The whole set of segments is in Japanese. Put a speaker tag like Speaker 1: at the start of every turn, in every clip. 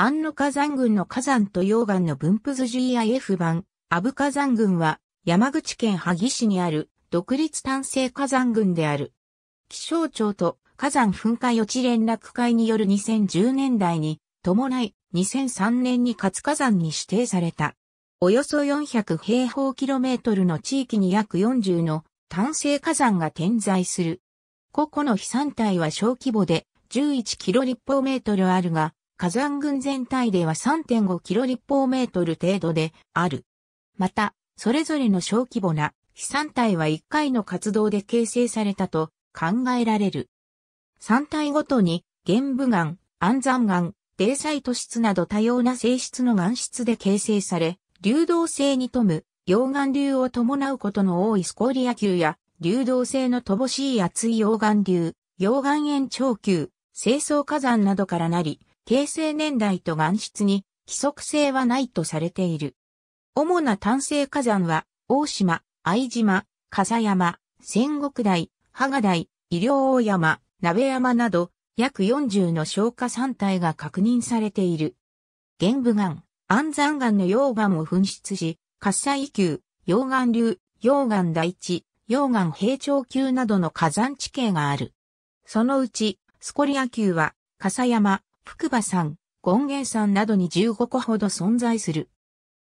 Speaker 1: 安野火山群の火山と溶岩の分布図 GIF 版、阿武火山群は山口県萩市にある独立単成火山群である。気象庁と火山噴火予知連絡会による2010年代に伴い2003年に活火山に指定された。およそ400平方キロメートルの地域に約40の単成火山が点在する。個々の飛散帯は小規模で11キロ立方メートルあるが、火山群全体では3.5キロ立方メートル程度である。また、それぞれの小規模な飛散体は1回の活動で形成されたと考えられる。山体ごとに玄武岩、安山岩、泥彩土質など多様な性質の岩質で形成され、流動性に富む溶岩流を伴うことの多いスコーリア球や流動性の乏しい厚い溶岩流、溶岩延長級、清掃火山などからなり、形成年代と岩質に規則性はないとされている。主な単成火山は、大島、藍島、笠山、仙石台、羽賀台、医療大山、鍋山など、約40の消化山体が確認されている。玄武岩、安山岩の溶岩を噴出し、喝采級、溶岩流、溶岩大地、溶岩平長級などの火山地形がある。そのうち、スコリア級は、笠山、福場山、権現山などに15個ほど存在する。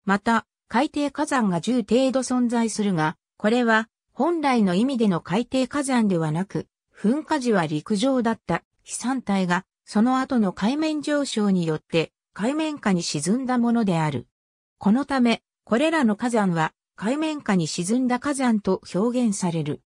Speaker 1: また、海底火山が10程度存在するが、これは本来の意味での海底火山ではなく、噴火時は陸上だった飛散体が、その後の海面上昇によって海面下に沈んだものである。このため、これらの火山は海面下に沈んだ火山と表現される。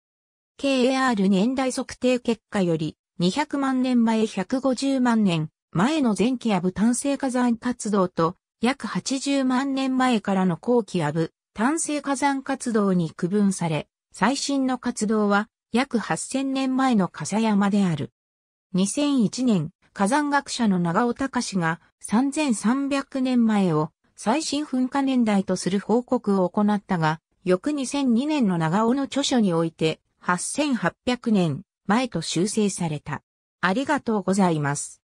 Speaker 1: KAR 年代測定結果より200万年前150万年、前の前期アブ炭性火山活動と約80万年前からの後期アブ炭性火山活動に区分され、最新の活動は約8000年前の笠山である。2001年、火山学者の長尾隆が3300年前を最新噴火年代とする報告を行ったが、翌2002年の長尾の著書において8800年前と修正された。ありがとうございます。